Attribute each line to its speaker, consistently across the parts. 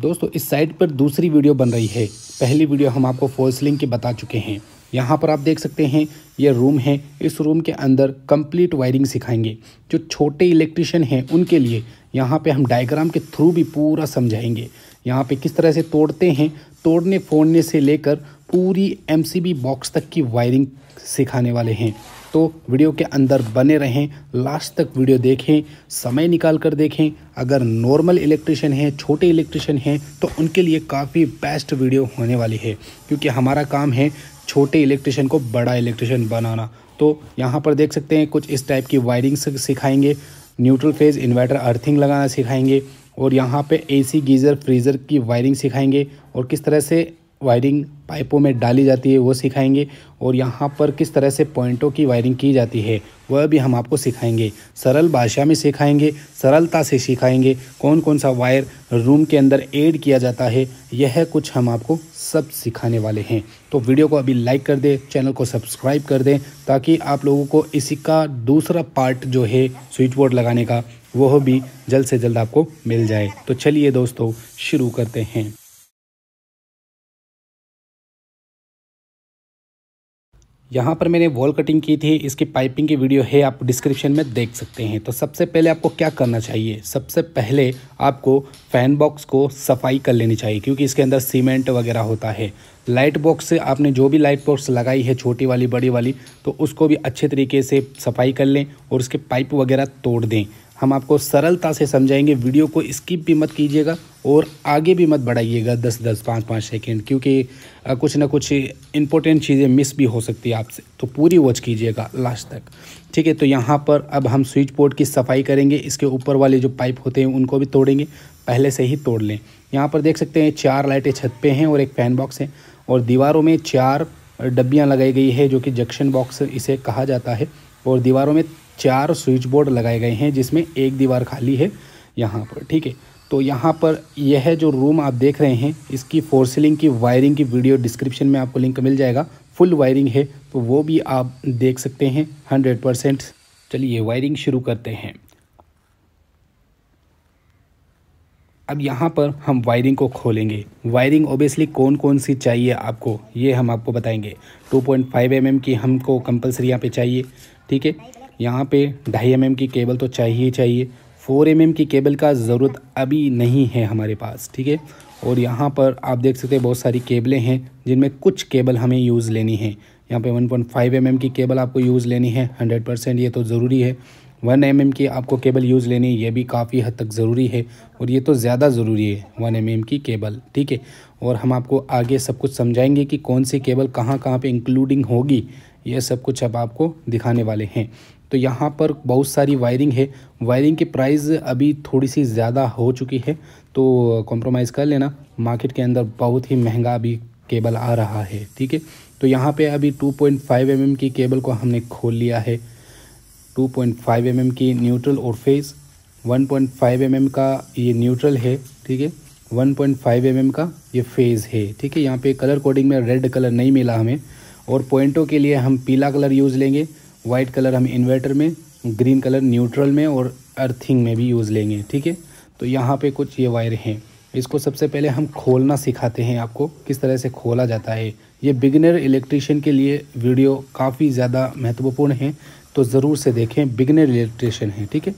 Speaker 1: दोस्तों इस साइट पर दूसरी वीडियो बन रही है पहली वीडियो हम आपको फॉल्स लिंक की बता चुके हैं यहाँ पर आप देख सकते हैं ये रूम है इस रूम के अंदर कंप्लीट वायरिंग सिखाएंगे जो छोटे इलेक्ट्रिशियन हैं उनके लिए यहाँ पे हम डायग्राम के थ्रू भी पूरा समझाएंगे यहाँ पे किस तरह से तोड़ते हैं तोड़ने फोड़ने से लेकर पूरी एमसीबी बॉक्स तक की वायरिंग सिखाने वाले हैं तो वीडियो के अंदर बने रहें लास्ट तक वीडियो देखें समय निकाल कर देखें अगर नॉर्मल इलेक्ट्रिशियन हैं छोटे इलेक्ट्रिशियन हैं तो उनके लिए काफ़ी बेस्ट वीडियो होने वाली है क्योंकि हमारा काम है छोटे इलेक्ट्रिशियन को बड़ा इलेक्ट्रिशियन बनाना तो यहाँ पर देख सकते हैं कुछ इस टाइप की वायरिंग सिखाएंगे न्यूट्रल फेज़ इन्वर्टर अर्थिंग लगाना सिखाएंगे और यहाँ पे एसी गीज़र फ्रीज़र की वायरिंग सिखाएंगे और किस तरह से वायरिंग पाइपों में डाली जाती है वो सिखाएंगे और यहाँ पर किस तरह से पॉइंटों की वायरिंग की जाती है वह भी हम आपको सिखाएंगे सरल भाषा में सिखाएंगे सरलता से सिखाएंगे कौन कौन सा वायर रूम के अंदर ऐड किया जाता है यह कुछ हम आपको सब सिखाने वाले हैं तो वीडियो को अभी लाइक कर दें चैनल को सब्सक्राइब कर दें ताकि आप लोगों को इसी का दूसरा पार्ट जो है स्विच बोर्ड लगाने का वह भी जल्द से जल्द आपको मिल जाए तो चलिए दोस्तों शुरू करते हैं यहाँ पर मैंने वॉल कटिंग की थी इसकी पाइपिंग की वीडियो है आप डिस्क्रिप्शन में देख सकते हैं तो सबसे पहले आपको क्या करना चाहिए सबसे पहले आपको फ़ैन बॉक्स को सफाई कर लेनी चाहिए क्योंकि इसके अंदर सीमेंट वगैरह होता है लाइट बॉक्स से आपने जो भी लाइट बॉक्स लगाई है छोटी वाली बड़ी वाली तो उसको भी अच्छे तरीके से सफाई कर लें और उसके पाइप वगैरह तोड़ दें हम आपको सरलता से समझाएंगे वीडियो को स्किप भी मत कीजिएगा और आगे भी मत बढ़ाइएगा दस दस पाँच पाँच सेकेंड क्योंकि कुछ ना कुछ इंपॉर्टेंट चीज़ें मिस भी हो सकती है आपसे तो पूरी वॉच कीजिएगा लास्ट तक ठीक है तो यहाँ पर अब हम स्विच बोर्ड की सफाई करेंगे इसके ऊपर वाले जो पाइप होते हैं उनको भी तोड़ेंगे पहले से ही तोड़ लें यहाँ पर देख सकते हैं चार लाइटें छत पर हैं और एक फैन बॉक्स है और दीवारों में चार डब्बियाँ लगाई गई है जो कि जंक्शन बॉक्स इसे कहा जाता है और दीवारों में चार स्विच बोर्ड लगाए गए हैं जिसमें एक दीवार खाली है यहाँ पर ठीक है तो यहाँ पर यह जो रूम आप देख रहे हैं इसकी फोर सीलिंग की वायरिंग की वीडियो डिस्क्रिप्शन में आपको लिंक मिल जाएगा फुल वायरिंग है तो वो भी आप देख सकते हैं हंड्रेड परसेंट चलिए वायरिंग शुरू करते हैं अब यहाँ पर हम वायरिंग को खोलेंगे वायरिंग ओबियसली कौन कौन सी चाहिए आपको ये हम आपको बताएंगे 2.5 पॉइंट mm की हमको कंपलसरी यहाँ पे चाहिए ठीक है यहाँ पे ढाई एम की केबल तो चाहिए चाहिए फोर एम की केबल का ज़रूरत अभी नहीं है हमारे पास ठीक है और यहाँ पर आप देख सकते हैं बहुत सारी केबलें हैं जिनमें कुछ केबल हमें यूज़ लेनी है यहाँ पे 1.5 पॉइंट mm की केबल आपको यूज़ लेनी है 100 परसेंट ये तो ज़रूरी है 1 mm की आपको केबल यूज़ लेनी है ये भी काफ़ी हद तक ज़रूरी है और ये तो ज़्यादा ज़रूरी है 1 mm की केबल ठीक है और हम आपको आगे सब कुछ समझाएंगे कि कौन सी केबल कहाँ कहाँ पर इंक्लूडिंग होगी ये सब कुछ अब आपको दिखाने वाले हैं तो यहाँ पर बहुत सारी वायरिंग है वायरिंग की प्राइस अभी थोड़ी सी ज़्यादा हो चुकी है तो कॉम्प्रोमाइज़ कर लेना मार्केट के अंदर बहुत ही महंगा अभी केबल आ रहा है ठीक है तो यहाँ पे अभी 2.5 पॉइंट mm की केबल को हमने खोल लिया है 2.5 पॉइंट mm की न्यूट्रल और फेस वन पॉइंट mm का ये न्यूट्रल है ठीक है 1.5 पॉइंट mm का ये फेज़ है ठीक है यहाँ पे कलर कोडिंग में रेड कलर नहीं मिला हमें और पॉइंटों के लिए हम पीला कलर यूज़ लेंगे वाइट कलर हम इन्वर्टर में ग्रीन कलर न्यूट्रल में और अर्थिंग में भी यूज़ लेंगे ठीक है तो यहाँ पे कुछ ये वायर हैं इसको सबसे पहले हम खोलना सिखाते हैं आपको किस तरह से खोला जाता है ये बिगनर इलेक्ट्रिशियन के लिए वीडियो काफ़ी ज़्यादा महत्वपूर्ण है तो ज़रूर से देखें बिगनर इलेक्ट्रिशियन है ठीक है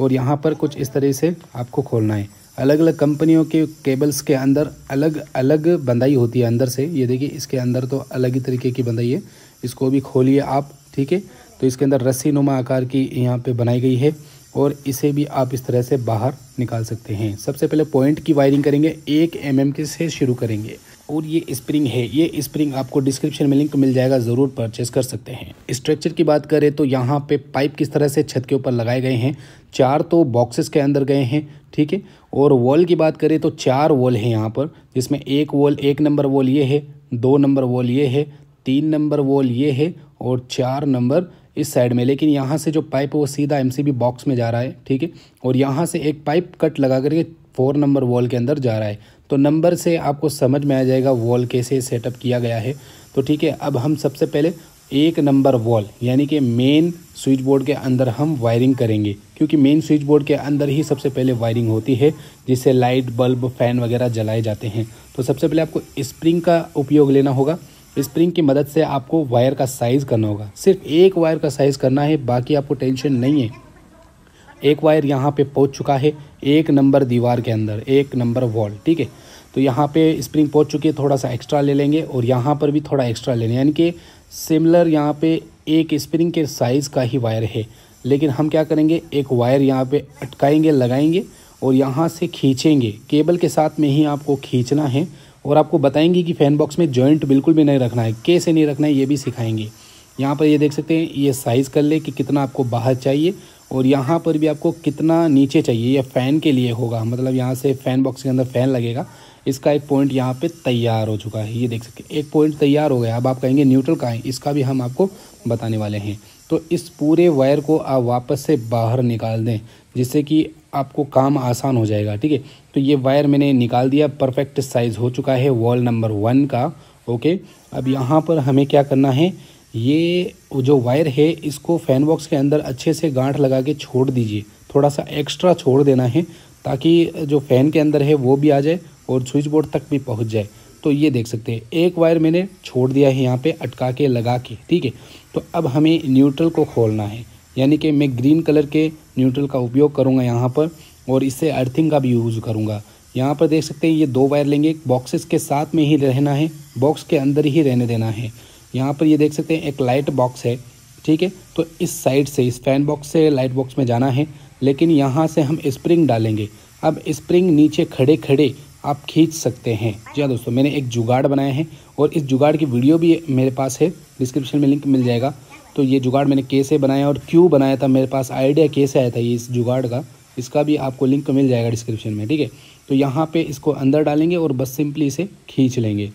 Speaker 1: और यहाँ पर कुछ इस तरह से आपको खोलना है अलग अलग कंपनियों के केबल्स के अंदर अलग अलग बंदाई होती है अंदर से ये देखिए इसके अंदर तो अलग ही तरीके की बंदाई है इसको भी खोलिए आप ठीक है तो इसके अंदर रस्सी नुमा आकार की यहाँ पे बनाई गई है और इसे भी आप इस तरह से बाहर निकाल सकते हैं सबसे पहले पॉइंट की वायरिंग करेंगे एक एम एम के से शुरू करेंगे और ये स्प्रिंग है ये स्प्रिंग आपको डिस्क्रिप्शन में लिंक मिल जाएगा ज़रूर परचेस कर सकते हैं स्ट्रक्चर की बात करें तो यहाँ पे पाइप किस तरह से छत के ऊपर लगाए गए हैं चार तो बॉक्सेस के अंदर गए हैं ठीक है और वॉल की बात करें तो चार वॉल हैं यहाँ पर जिसमें एक वॉल एक नंबर वॉल ये है दो नंबर वॉल ये है तीन नंबर वॉल ये है और चार नंबर इस साइड में लेकिन यहाँ से जो पाइप है वो सीधा एम बॉक्स में जा रहा है ठीक है और यहाँ से एक पाइप कट लगा करके फोर नंबर वॉल के अंदर जा रहा है तो नंबर से आपको समझ में आ जाएगा वॉल कैसे सेटअप किया गया है तो ठीक है अब हम सबसे पहले एक नंबर वॉल यानी कि मेन स्विच बोर्ड के अंदर हम वायरिंग करेंगे क्योंकि मेन स्विच बोर्ड के अंदर ही सबसे पहले वायरिंग होती है जिससे लाइट बल्ब फैन वगैरह जलाए जाते हैं तो सबसे पहले आपको स्प्रिंग का उपयोग लेना होगा स्प्रिंग की मदद से आपको वायर का साइज़ करना होगा सिर्फ एक वायर का साइज़ करना है बाकी आपको टेंशन नहीं है एक वायर यहाँ पे पहुँच चुका है एक नंबर दीवार के अंदर एक नंबर वॉल ठीक है तो यहाँ पे स्प्रिंग पहुँच चुकी है थोड़ा सा एक्स्ट्रा ले लेंगे और यहाँ पर भी थोड़ा एक्स्ट्रा ले लेंगे यानी कि सिमिलर यहाँ पे एक स्प्रिंग के साइज़ का ही वायर है लेकिन हम क्या करेंगे एक वायर यहाँ पर अटकाएंगे लगाएंगे और यहाँ से खींचेंगे केबल के साथ में ही आपको खींचना है और आपको बताएंगे कि फ़ैन बॉक्स में जॉइंट बिल्कुल भी नहीं रखना है कैसे नहीं रखना है ये भी सिखाएंगे यहाँ पर ये देख सकते हैं ये साइज़ कर ले कि कितना आपको बाहर चाहिए और यहाँ पर भी आपको कितना नीचे चाहिए यह फ़ैन के लिए होगा मतलब यहाँ से फ़ैन बॉक्स के अंदर फ़ैन लगेगा इसका एक पॉइंट यहाँ पे तैयार हो चुका है ये देख सकते हैं एक पॉइंट तैयार हो गया अब आप कहेंगे न्यूट्रल कहाँ है इसका भी हम आपको बताने वाले हैं तो इस पूरे वायर को आप वापस से बाहर निकाल दें जिससे कि आपको काम आसान हो जाएगा ठीक है तो ये वायर मैंने निकाल दिया परफेक्ट साइज़ हो चुका है वॉल नंबर वन का ओके अब यहाँ पर हमें क्या करना है ये जो वायर है इसको फैन बॉक्स के अंदर अच्छे से गांठ लगा के छोड़ दीजिए थोड़ा सा एक्स्ट्रा छोड़ देना है ताकि जो फ़ैन के अंदर है वो भी आ जाए और स्विच बोर्ड तक भी पहुँच जाए तो ये देख सकते हैं एक वायर मैंने छोड़ दिया है यहाँ पर अटका के लगा के ठीक है तो अब हमें न्यूट्रल को खोलना है यानी कि मैं ग्रीन कलर के न्यूट्रल का उपयोग करूँगा यहाँ पर और इससे अर्थिंग का भी यूज़ करूँगा यहाँ पर देख सकते हैं ये दो वायर लेंगे बॉक्सेस के साथ में ही रहना है बॉक्स के अंदर ही रहने देना है यहाँ पर ये देख सकते हैं एक लाइट बॉक्स है ठीक है तो इस साइड से इस फैन बॉक्स से लाइट बॉक्स में जाना है लेकिन यहाँ से हम स्प्रिंग डालेंगे अब स्प्रिंग नीचे खड़े खड़े आप खींच सकते हैं जी हाँ दोस्तों मैंने एक जुगाड़ बनाया है और इस जुगाड़ की वीडियो भी मेरे पास है डिस्क्रिप्शन में लिंक मिल जाएगा तो ये जुगाड़ मैंने कैसे बनाया और क्यों बनाया था मेरे पास आइडिया कैसे आया था ये इस जुगाड़ का इसका भी आपको लिंक मिल जाएगा डिस्क्रिप्शन में ठीक है तो यहाँ पे इसको अंदर डालेंगे और बस सिंपली इसे खींच लेंगे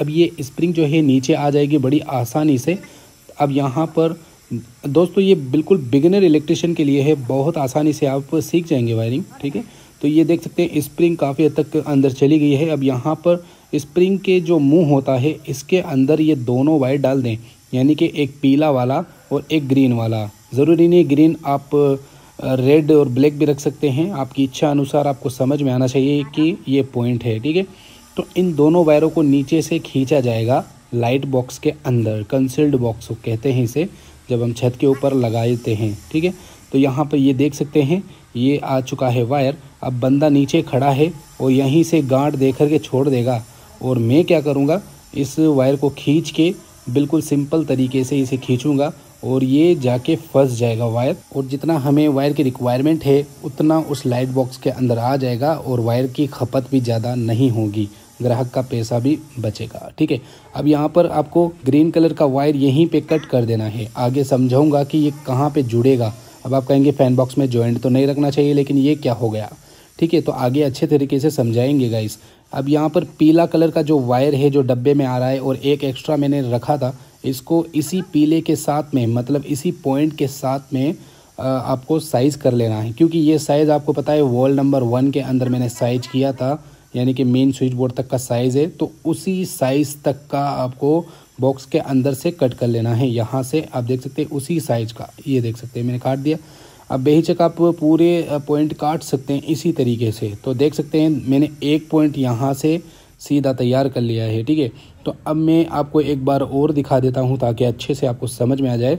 Speaker 1: अब ये स्प्रिंग जो है नीचे आ जाएगी बड़ी आसानी से अब यहाँ पर दोस्तों ये बिल्कुल बिगिनर इलेक्ट्रिशियन के लिए है बहुत आसानी से आप सीख जाएंगे वायरिंग ठीक है तो ये देख सकते हैं स्प्रिंग काफ़ी हद तक अंदर चली गई है अब यहाँ पर स्प्रिंग के जो मुंह होता है इसके अंदर ये दोनों वायर डाल दें यानी कि एक पीला वाला और एक ग्रीन वाला ज़रूरी नहीं ग्रीन आप रेड और ब्लैक भी रख सकते हैं आपकी इच्छा अनुसार आपको समझ में आना चाहिए कि ये पॉइंट है ठीक है तो इन दोनों वायरों को नीचे से खींचा जाएगा लाइट बॉक्स के अंदर कंसील्ड बॉक्स कहते हैं इसे जब हम छत के ऊपर लगाते हैं ठीक है तो यहाँ पर ये देख सकते हैं ये आ चुका है वायर अब बंदा नीचे खड़ा है और यहीं से गांठ दे कर के छोड़ देगा और मैं क्या करूँगा इस वायर को खींच के बिल्कुल सिंपल तरीके से इसे खींचूँगा और ये जाके फंस जाएगा वायर और जितना हमें वायर की रिक्वायरमेंट है उतना उस लाइट बॉक्स के अंदर आ जाएगा और वायर की खपत भी ज़्यादा नहीं होगी ग्राहक का पैसा भी बचेगा ठीक है अब यहाँ पर आपको ग्रीन कलर का वायर यहीं पे कट कर देना है आगे समझाऊंगा कि ये कहाँ पे जुड़ेगा अब आप कहेंगे फ़ैन बॉक्स में जॉइंट तो नहीं रखना चाहिए लेकिन ये क्या हो गया ठीक है तो आगे अच्छे तरीके से समझाएंगे गाइस अब यहाँ पर पीला कलर का जो वायर है जो डब्बे में आ रहा है और एक एक्स्ट्रा मैंने रखा था इसको इसी पीले के साथ में मतलब इसी पॉइंट के साथ में आपको साइज़ कर लेना है क्योंकि ये साइज़ आपको पता है वॉल नंबर वन के अंदर मैंने साइज किया था यानी कि मेन स्विच बोर्ड तक का साइज़ है तो उसी साइज़ तक का आपको बॉक्स के अंदर से कट कर लेना है यहाँ से आप देख सकते हैं उसी साइज़ का ये देख सकते हैं मैंने काट दिया अब बेहिचक आप पूरे पॉइंट काट सकते हैं इसी तरीके से तो देख सकते हैं मैंने एक पॉइंट यहाँ से सीधा तैयार कर लिया है ठीक है तो अब मैं आपको एक बार और दिखा देता हूँ ताकि अच्छे से आपको समझ में आ जाए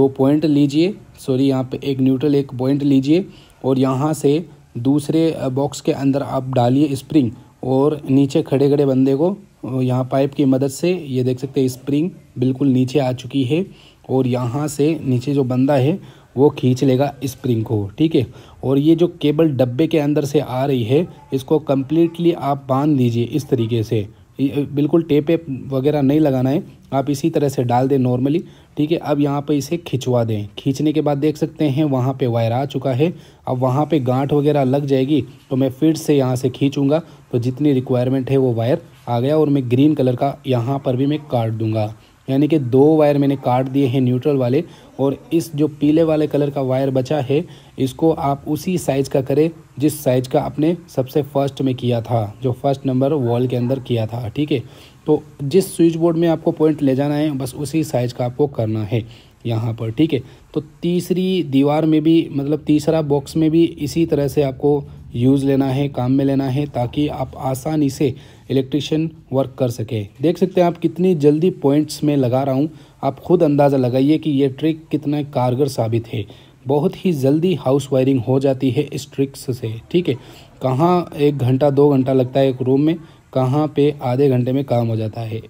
Speaker 1: दो पॉइंट लीजिए सॉरी यहाँ पे एक न्यूट्रल एक पॉइंट लीजिए और यहाँ से दूसरे बॉक्स के अंदर आप डालिए स्प्रिंग और नीचे खड़े खड़े बंदे को यहाँ पाइप की मदद से ये देख सकते हैं स्प्रिंग बिल्कुल नीचे आ चुकी है और यहाँ से नीचे जो बंदा है वो खींच लेगा स्प्रिंग को ठीक है और ये जो केबल डब्बे के अंदर से आ रही है इसको कम्प्लीटली आप बांध लीजिए इस तरीके से बिल्कुल टेप एप वगैरह नहीं लगाना है आप इसी तरह से डाल दें नॉर्मली ठीक है अब यहाँ पर इसे खिंचवा दें खींचने के बाद देख सकते हैं वहाँ पे वायर आ चुका है अब वहाँ पे गांठ वगैरह लग जाएगी तो मैं फिर से यहाँ से खींचूँगा तो जितनी रिक्वायरमेंट है वो वायर आ गया और मैं ग्रीन कलर का यहाँ पर भी मैं काट दूँगा यानी कि दो वायर मैंने काट दिए हैं न्यूट्रल वाले और इस जो पीले वाले कलर का वायर बचा है इसको आप उसी साइज़ का करें जिस साइज़ का आपने सबसे फर्स्ट में किया था जो फर्स्ट नंबर वॉल के अंदर किया था ठीक है तो जिस स्विच बोर्ड में आपको पॉइंट ले जाना है बस उसी साइज़ का आपको करना है यहाँ पर ठीक है तो तीसरी दीवार में भी मतलब तीसरा बॉक्स में भी इसी तरह से आपको यूज़ लेना है काम में लेना है ताकि आप आसानी से इलेक्ट्रिशियन वर्क कर सके देख सकते हैं आप कितनी जल्दी पॉइंट्स में लगा रहा हूँ आप खुद अंदाज़ा लगाइए कि ये ट्रिक कितना कारगर साबित है बहुत ही जल्दी हाउस वायरिंग हो जाती है इस ट्रिक्स से ठीक है कहाँ एक घंटा दो घंटा लगता है एक रूम में कहाँ पे आधे घंटे में काम हो जाता है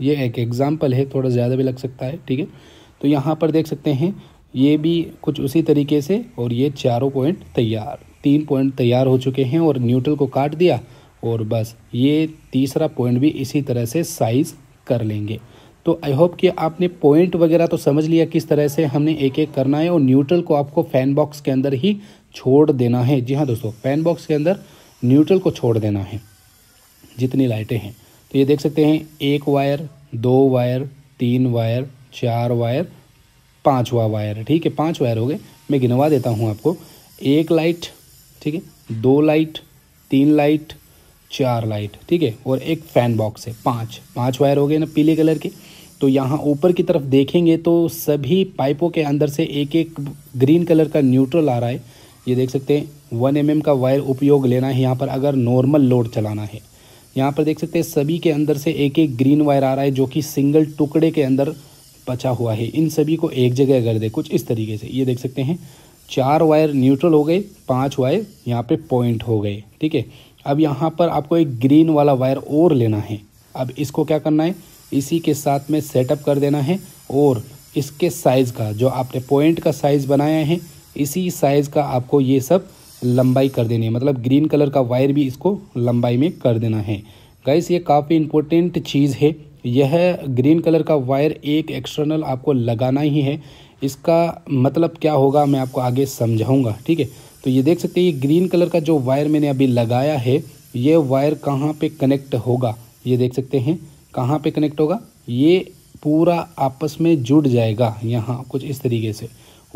Speaker 1: ये एक एग्ज़ाम्पल है थोड़ा ज़्यादा भी लग सकता है ठीक है तो यहाँ पर देख सकते हैं ये भी कुछ उसी तरीके से और ये चारों पॉइंट तैयार तीन पॉइंट तैयार हो चुके हैं और न्यूट्रल को काट दिया और बस ये तीसरा पॉइंट भी इसी तरह से साइज़ कर लेंगे तो आई होप कि आपने पॉइंट वगैरह तो समझ लिया किस तरह से हमने एक एक करना है और न्यूट्रल को आपको फैन बॉक्स के अंदर ही छोड़ देना है जी हाँ दोस्तों फैन बॉक्स के अंदर न्यूट्रल को छोड़ देना है जितनी लाइटें हैं तो ये देख सकते हैं एक वायर दो वायर तीन वायर चार वायर पाँचवा वायर ठीक है पाँच वायर हो गए मैं गिनवा देता हूँ आपको एक लाइट ठीक है दो लाइट तीन लाइट चार लाइट ठीक है और एक फ़ैन बॉक्स है पाँच पाँच वायर हो गए ना पीले कलर के तो यहाँ ऊपर की तरफ देखेंगे तो सभी पाइपों के अंदर से एक एक ग्रीन कलर का न्यूट्रल आ रहा है ये देख सकते हैं वन एम का वायर उपयोग लेना है यहाँ पर अगर नॉर्मल लोड चलाना है यहाँ पर देख सकते हैं सभी के अंदर से एक एक ग्रीन वायर आ रहा है जो कि सिंगल टुकड़े के अंदर बचा हुआ है इन सभी को एक जगह कर दे कुछ इस तरीके से ये देख सकते हैं चार वायर न्यूट्रल हो गए पाँच वायर यहाँ पर पॉइंट हो गए ठीक है अब यहाँ पर आपको एक ग्रीन वाला वायर और लेना है अब इसको क्या करना है इसी के साथ में सेटअप कर देना है और इसके साइज़ का जो आपने पॉइंट का साइज़ बनाया है इसी साइज़ का आपको ये सब लंबाई कर देनी है मतलब ग्रीन कलर का वायर भी इसको लंबाई में कर देना है गाइस ये काफ़ी इंपॉर्टेंट चीज़ है यह ग्रीन कलर का वायर एक एक्सटर्नल आपको लगाना ही है इसका मतलब क्या होगा मैं आपको आगे समझाऊंगा ठीक है तो ये देख सकते हैं ये ग्रीन कलर का जो वायर मैंने अभी लगाया है ये वायर कहाँ पे कनेक्ट होगा ये देख सकते हैं कहाँ पे कनेक्ट होगा ये पूरा आपस में जुड़ जाएगा यहाँ कुछ इस तरीके से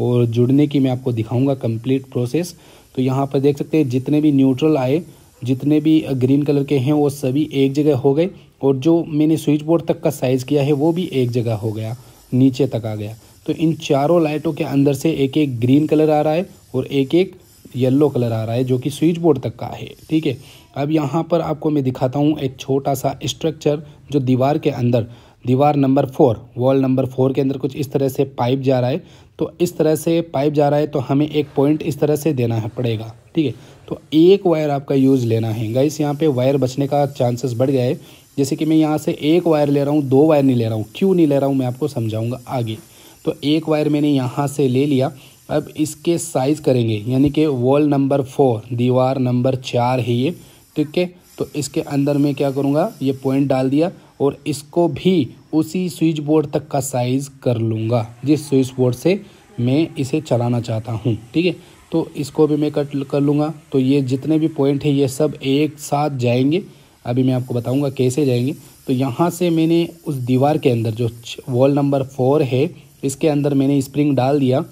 Speaker 1: और जुड़ने की मैं आपको दिखाऊंगा कंप्लीट प्रोसेस तो यहाँ पर देख सकते हैं जितने भी न्यूट्रल आए जितने भी ग्रीन कलर के हैं वो सभी एक जगह हो गए और जो मैंने स्विच बोर्ड तक का साइज़ किया है वो भी एक जगह हो गया नीचे तक आ गया तो इन चारों लाइटों के अंदर से एक एक ग्रीन कलर आ रहा है और एक एक येल्लो कलर आ रहा है जो कि स्विच बोर्ड तक का है ठीक है अब यहाँ पर आपको मैं दिखाता हूँ एक छोटा सा स्ट्रक्चर जो दीवार के अंदर दीवार नंबर फोर वॉल नंबर फोर के अंदर कुछ इस तरह से पाइप जा रहा है तो इस तरह से पाइप जा रहा है तो हमें एक पॉइंट इस तरह से देना है पड़ेगा ठीक है तो एक वायर आपका यूज़ लेना है गाइस यहाँ पे वायर बचने का चांसेस बढ़ गया है जैसे कि मैं यहाँ से एक वायर ले रहा हूँ दो वायर नहीं ले रहा हूँ क्यों नहीं ले रहा हूँ मैं आपको समझाऊँगा आगे तो एक वायर मैंने यहाँ से ले लिया अब इसके साइज़ करेंगे यानी कि वॉल नंबर फोर दीवार नंबर चार है ये ठीक है तो इसके अंदर मैं क्या करूँगा ये पॉइंट डाल दिया और इसको भी उसी स्विच बोर्ड तक का साइज़ कर लूँगा जिस स्विच बोर्ड से मैं इसे चलाना चाहता हूँ ठीक है तो इसको भी मैं कट कर लूँगा तो ये जितने भी पॉइंट है ये सब एक साथ जाएंगे अभी मैं आपको बताऊँगा कैसे जाएंगे तो यहाँ से मैंने उस दीवार के अंदर जो वॉल नंबर फोर है इसके अंदर मैंने स्प्रिंग डाल दिया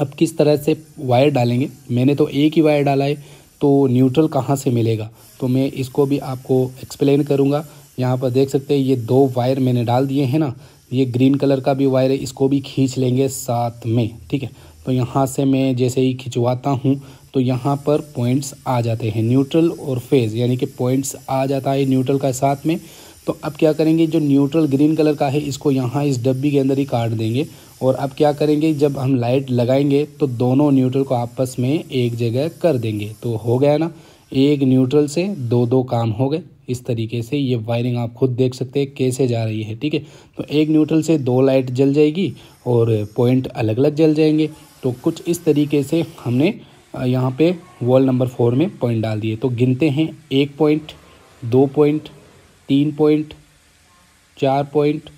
Speaker 1: अब किस तरह से वायर डालेंगे मैंने तो एक ही वायर डाला है तो न्यूट्रल कहाँ से मिलेगा तो मैं इसको भी आपको एक्सप्लेन करूँगा यहाँ पर देख सकते हैं ये दो वायर मैंने डाल दिए हैं ना ये ग्रीन कलर का भी वायर है इसको भी खींच लेंगे साथ में ठीक है तो यहाँ से मैं जैसे ही खिंचवाता हूँ तो यहाँ पर पॉइंट्स आ जाते हैं न्यूट्रल और फेज़ यानी कि पॉइंट्स आ जाता है न्यूट्रल का साथ में तो अब क्या करेंगे जो न्यूट्रल ग्रीन कलर का है इसको यहाँ इस डब्बी के अंदर ही काट देंगे और अब क्या करेंगे जब हम लाइट लगाएंगे तो दोनों न्यूट्रल को आपस में एक जगह कर देंगे तो हो गया ना एक न्यूट्रल से दो दो काम हो गए इस तरीके से ये वायरिंग आप खुद देख सकते हैं कैसे जा रही है ठीक है तो एक न्यूट्रल से दो लाइट जल जाएगी और पॉइंट अलग अलग जल जाएंगे तो कुछ इस तरीके से हमने यहाँ पे वॉल नंबर फोर में पॉइंट डाल दिए तो गिनते हैं एक पॉइंट दो पॉइंट तीन पॉइंट चार पॉइंट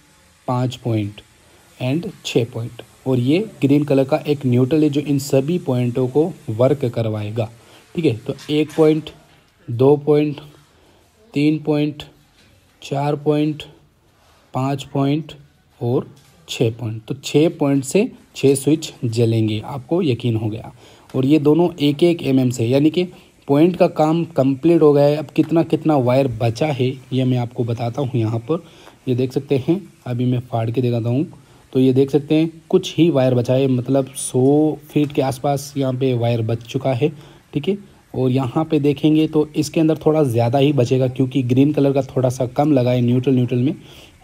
Speaker 1: पाँच पॉइंट एंड छः पॉइंट और ये ग्रीन कलर का एक न्यूट्रल है जो इन सभी पॉइंटों को वर्क करवाएगा ठीक है तो एक पॉइंट दो पॉइंट तीन पॉइंट चार पॉइंट पाँच पॉइंट और छः पॉइंट तो छः पॉइंट से छः स्विच जलेंगे आपको यकीन हो गया और ये दोनों एक एक एम mm से यानी कि पॉइंट का काम कंप्लीट हो गया है अब कितना कितना वायर बचा है ये मैं आपको बताता हूँ यहाँ पर ये देख सकते हैं अभी मैं फाड़ के दिखाता हूँ तो ये देख सकते हैं कुछ ही वायर बचा है मतलब 100 फीट के आसपास यहाँ पे वायर बच चुका है ठीक है और यहाँ पे देखेंगे तो इसके अंदर थोड़ा ज़्यादा ही बचेगा क्योंकि ग्रीन कलर का थोड़ा सा कम लगा है न्यूट्रल न्यूट्रल में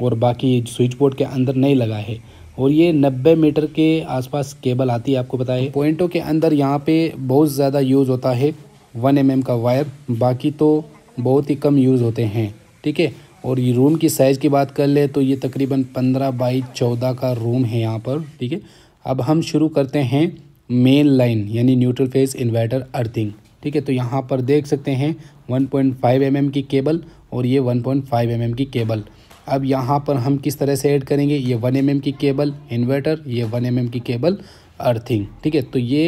Speaker 1: और बाकी स्विच बोर्ड के अंदर नहीं लगा है और ये 90 मीटर के आसपास केबल आती है आपको बताए पॉइंटों के अंदर यहाँ पे बहुत ज़्यादा यूज़ होता है वन एम mm का वायर बाकी तो बहुत ही कम यूज़ होते हैं ठीक है और ये रूम की साइज़ की बात कर ले तो ये तकरीबन पंद्रह बाई चौदह का रूम है यहाँ पर ठीक है अब हम शुरू करते हैं मेन लाइन यानी न्यूट्रल फेस इन्वर्टर अर्थिंग ठीक है तो यहाँ पर देख सकते हैं 1.5 पॉइंट mm की केबल और ये 1.5 पॉइंट mm की केबल अब यहाँ पर हम किस तरह से ऐड करेंगे ये 1 mm की केबल इन्वर्टर ये 1 mm की केबल अर्थिंग ठीक है तो ये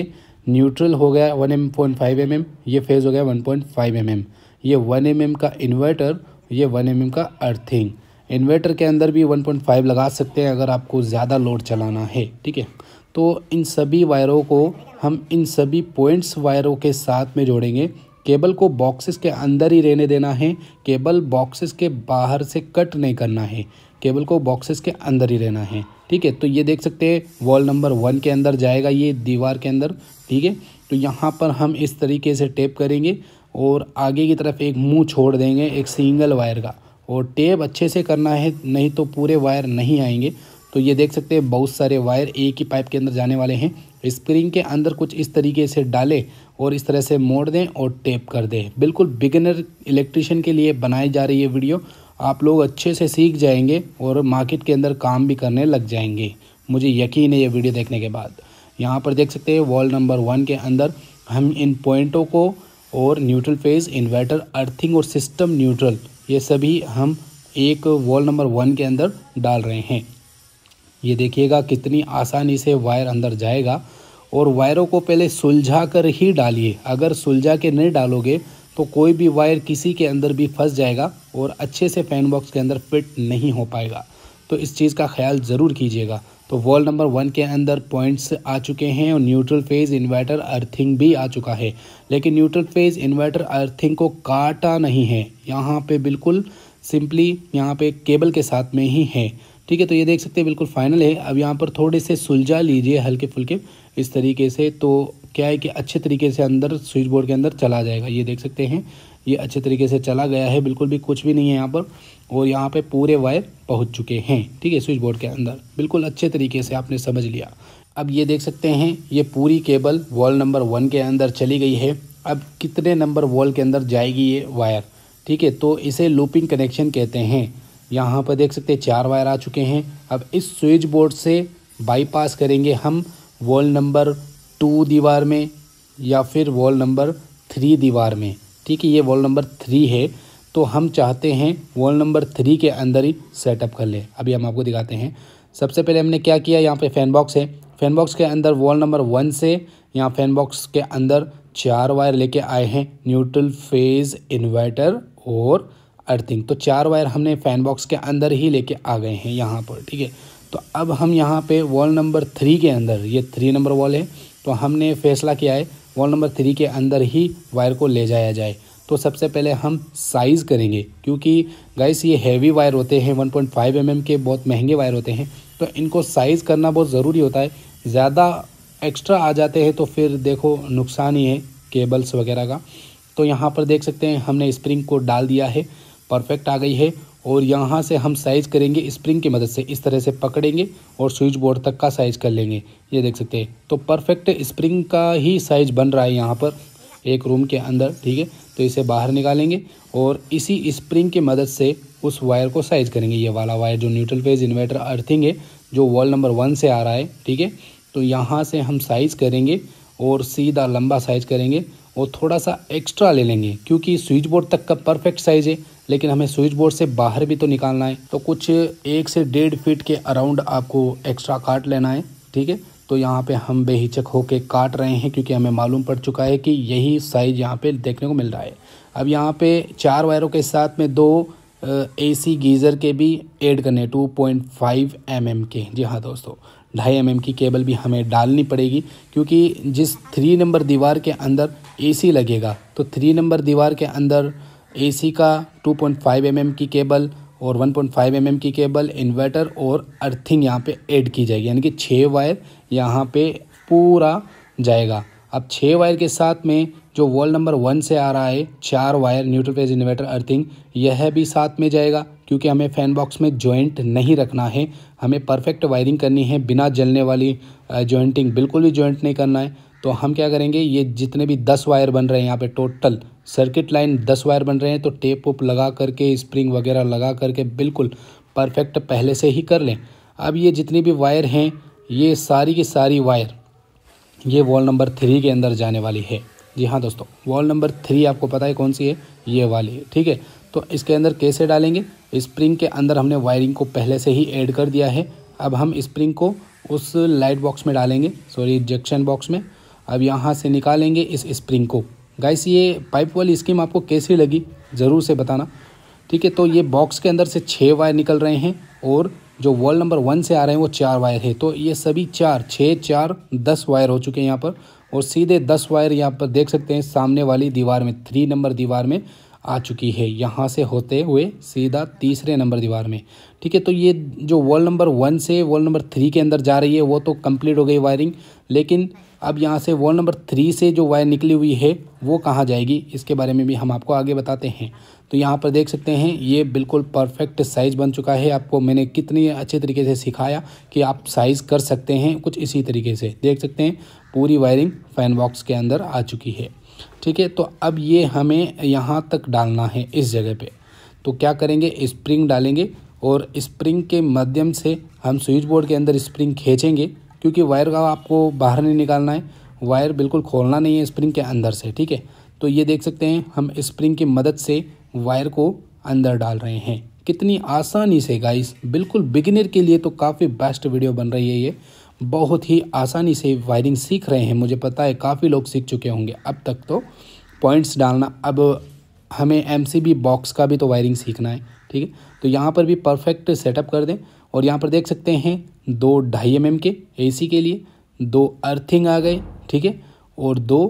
Speaker 1: न्यूट्रल हो गया one M point five M M ये फेज़ हो गया one point five M M ये वन एम एम का इन्वर्टर ये वन एम mm का अर्थिंग इन्वर्टर के अंदर भी 1.5 लगा सकते हैं अगर आपको ज़्यादा लोड चलाना है ठीक है तो इन सभी वायरों को हम इन सभी पॉइंट्स वायरों के साथ में जोड़ेंगे केबल को बॉक्सेस के अंदर ही रहने देना है केबल बॉक्सेस के बाहर से कट नहीं करना है केबल को बॉक्सेस के अंदर ही रहना है ठीक है तो ये देख सकते हैं वॉल नंबर वन के अंदर जाएगा ये दीवार के अंदर ठीक है तो यहाँ पर हम इस तरीके से टेप करेंगे और आगे की तरफ एक मुंह छोड़ देंगे एक सिंगल वायर का और टेप अच्छे से करना है नहीं तो पूरे वायर नहीं आएंगे तो ये देख सकते हैं बहुत सारे वायर एक ही पाइप के अंदर जाने वाले हैं स्प्रिंग के अंदर कुछ इस तरीके से डालें और इस तरह से मोड़ दें और टेप कर दें बिल्कुल बिगिनर इलेक्ट्रिशियन के लिए बनाई जा रही है वीडियो आप लोग अच्छे से सीख जाएंगे और मार्केट के अंदर काम भी करने लग जाएंगे मुझे यकीन है ये वीडियो देखने के बाद यहाँ पर देख सकते हैं वॉल नंबर वन के अंदर हम इन पॉइंटों को और न्यूट्रल फेज़ इन्वर्टर अर्थिंग और सिस्टम न्यूट्रल ये सभी हम एक वॉल नंबर वन के अंदर डाल रहे हैं ये देखिएगा कितनी आसानी से वायर अंदर जाएगा और वायरों को पहले सुलझा कर ही डालिए अगर सुलझा के नहीं डालोगे तो कोई भी वायर किसी के अंदर भी फंस जाएगा और अच्छे से फैन बॉक्स के अंदर फिट नहीं हो पाएगा तो इस चीज़ का ख्याल ज़रूर कीजिएगा तो वॉल नंबर वन के अंदर पॉइंट्स आ चुके हैं और न्यूट्रल फेज इन्वर्टर अर्थिंग भी आ चुका है लेकिन न्यूट्रल फेज इन्वर्टर अर्थिंग को काटा नहीं है यहाँ पे बिल्कुल सिंपली यहाँ पे केबल के साथ में ही है ठीक है तो ये देख सकते हैं बिल्कुल फाइनल है अब यहाँ पर थोड़े से सुलझा लीजिए हल्के फुल्के इस तरीके से तो क्या है कि अच्छे तरीके से अंदर स्विच बोर्ड के अंदर चला जाएगा ये देख सकते हैं ये अच्छे तरीके से चला गया है बिल्कुल भी कुछ भी नहीं है यहाँ पर और यहाँ पे पूरे वायर पहुँच चुके हैं ठीक है स्विच बोर्ड के अंदर बिल्कुल अच्छे तरीके से आपने समझ लिया अब ये देख सकते हैं ये पूरी केबल वॉल नंबर वन के अंदर चली गई है अब कितने नंबर वॉल के अंदर जाएगी ये वायर ठीक है तो इसे लूपिंग कनेक्शन कहते हैं यहाँ पर देख सकते हैं चार वायर आ चुके हैं अब इस स्विच बोर्ड से बाईपास करेंगे हम वॉल नंबर टू दीवार में या फिर वॉल नंबर थ्री दीवार में ठीक है ये वॉल नंबर थ्री है तो हम चाहते हैं वॉल नंबर थ्री के अंदर ही सेटअप कर लें अभी हम आपको दिखाते हैं सबसे पहले हमने क्या किया यहाँ पे फैन बॉक्स है फैन बॉक्स के अंदर वॉल नंबर वन से यहाँ फैन बॉक्स के अंदर चार वायर लेके आए हैं न्यूट्रल फेज इन्वर्टर और अर्थिंग तो चार वायर हमने फैन बॉक्स के अंदर ही लेके आ गए हैं यहाँ पर ठीक है तो अब हम यहाँ पे वॉल नंबर थ्री के अंदर ये थ्री नंबर वॉल है तो हमने फैसला किया है वॉल नंबर थ्री के अंदर ही वायर को ले जाया जाए तो सबसे पहले हम साइज़ करेंगे क्योंकि गाइस ये हैवी वायर होते हैं 1.5 पॉइंट mm के बहुत महंगे वायर होते हैं तो इनको साइज़ करना बहुत ज़रूरी होता है ज़्यादा एक्स्ट्रा आ जाते हैं तो फिर देखो नुकसान ही है केबल्स वगैरह का तो यहाँ पर देख सकते हैं हमने स्प्रिंग को डाल दिया है परफेक्ट आ गई है और यहाँ से हम साइज़ करेंगे स्प्रिंग की मदद से इस तरह से पकड़ेंगे और स्विच बोर्ड तक का साइज़ कर लेंगे ये देख सकते हैं तो परफेक्ट स्प्रिंग का ही साइज़ बन रहा है यहाँ पर एक रूम के अंदर ठीक है तो इसे बाहर निकालेंगे और इसी स्प्रिंग की मदद से उस वायर को साइज करेंगे ये वाला वायर जो न्यूट्रल फेज इन्वर्टर अर्थिंग है जो वॉल नंबर वन से आ रहा है ठीक है तो यहाँ से हम साइज़ करेंगे और सीधा लंबा साइज करेंगे और थोड़ा सा एक्स्ट्रा ले लेंगे क्योंकि स्विच बोर्ड तक का परफेक्ट साइज़ है लेकिन हमें स्विच बोर्ड से बाहर भी तो निकालना है तो कुछ एक से डेढ़ फीट के अराउंड आपको एक्स्ट्रा काट लेना है ठीक है तो यहाँ पे हम बेहिचक होके काट रहे हैं क्योंकि हमें मालूम पड़ चुका है कि यही साइज यहाँ पे देखने को मिल रहा है अब यहाँ पे चार वायरों के साथ में दो ए सी गीज़र के भी ऐड करने two point five M M के जी हाँ दोस्तों ढाई एम एम की केबल भी हमें डालनी पड़ेगी क्योंकि जिस थ्री नंबर दीवार के अंदर ए सी लगेगा तो थ्री नंबर दीवार के अंदर एसी का 2.5 पॉइंट mm की केबल और 1.5 पॉइंट mm की केबल इन्वर्टर और अर्थिंग यहाँ पे ऐड की जाएगी यानी कि छः वायर यहाँ पे पूरा जाएगा अब छः वायर के साथ में जो वॉल नंबर वन से आ रहा है चार wire neutral phase inverter earthing यह भी साथ में जाएगा क्योंकि हमें फ़ैन बॉक्स में जॉइंट नहीं रखना है हमें परफेक्ट वायरिंग करनी है बिना जलने वाली जॉइंटिंग बिल्कुल भी जॉइंट नहीं करना है तो हम क्या करेंगे ये जितने भी दस वायर बन रहे हैं यहाँ पे टोटल सर्किट लाइन दस वायर बन रहे हैं तो टेप उप लगा करके स्प्रिंग वगैरह लगा करके बिल्कुल परफेक्ट पहले से ही कर लें अब ये जितनी भी वायर हैं ये सारी की सारी वायर ये वॉल नंबर थ्री के अंदर जाने वाली है जी हाँ दोस्तों वॉल नंबर थ्री आपको पता है कौन सी है ये वाली है ठीक है तो इसके अंदर कैसे डालेंगे स्प्रिंग के अंदर हमने वायरिंग को पहले से ही ऐड कर दिया है अब हम स्प्रिंग को उस लाइट बॉक्स में डालेंगे सॉरी इंजेक्शन बॉक्स में अब यहाँ से निकालेंगे इस स्प्रिंग को गाइस ये पाइप वाली स्कीम आपको कैसी लगी ज़रूर से बताना ठीक है तो ये बॉक्स के अंदर से छः वायर निकल रहे हैं और जो वॉल नंबर वन से आ रहे हैं वो चार वायर है तो ये सभी चार छः चार दस वायर हो चुके हैं यहाँ पर और सीधे दस वायर यहाँ पर देख सकते हैं सामने वाली दीवार में थ्री नंबर दीवार में आ चुकी है यहाँ से होते हुए सीधा तीसरे नंबर दीवार में ठीक है तो ये जो वॉल नंबर वन से वॉल नंबर थ्री के अंदर जा रही है वो तो कंप्लीट हो गई वायरिंग लेकिन अब यहाँ से वॉल नंबर थ्री से जो वायर निकली हुई है वो कहाँ जाएगी इसके बारे में भी हम आपको आगे बताते हैं तो यहाँ पर देख सकते हैं ये बिल्कुल परफेक्ट साइज़ बन चुका है आपको मैंने कितनी अच्छे तरीके से सिखाया कि आप साइज़ कर सकते हैं कुछ इसी तरीके से देख सकते हैं पूरी वायरिंग फ़ैन बॉक्स के अंदर आ चुकी है ठीक है तो अब ये हमें यहाँ तक डालना है इस जगह पर तो क्या करेंगे स्प्रिंग डालेंगे और स्प्रिंग के माध्यम से हम स्विच बोर्ड के अंदर स्प्रिंग खींचेंगे क्योंकि वायर का आपको बाहर नहीं निकालना है वायर बिल्कुल खोलना नहीं है स्प्रिंग के अंदर से ठीक है तो ये देख सकते हैं हम स्प्रिंग की मदद से वायर को अंदर डाल रहे हैं कितनी आसानी से गाइस बिल्कुल बिगिनर के लिए तो काफ़ी बेस्ट वीडियो बन रही है ये बहुत ही आसानी से वायरिंग सीख रहे हैं मुझे पता है काफ़ी लोग सीख चुके होंगे अब तक तो पॉइंट्स डालना अब हमें एम बॉक्स का भी तो वायरिंग सीखना है ठीक है तो यहाँ पर भी परफेक्ट सेटअप कर दें और यहाँ पर देख सकते हैं दो ढाई एम के ए के लिए दो अर्थिंग आ गए ठीक है और दो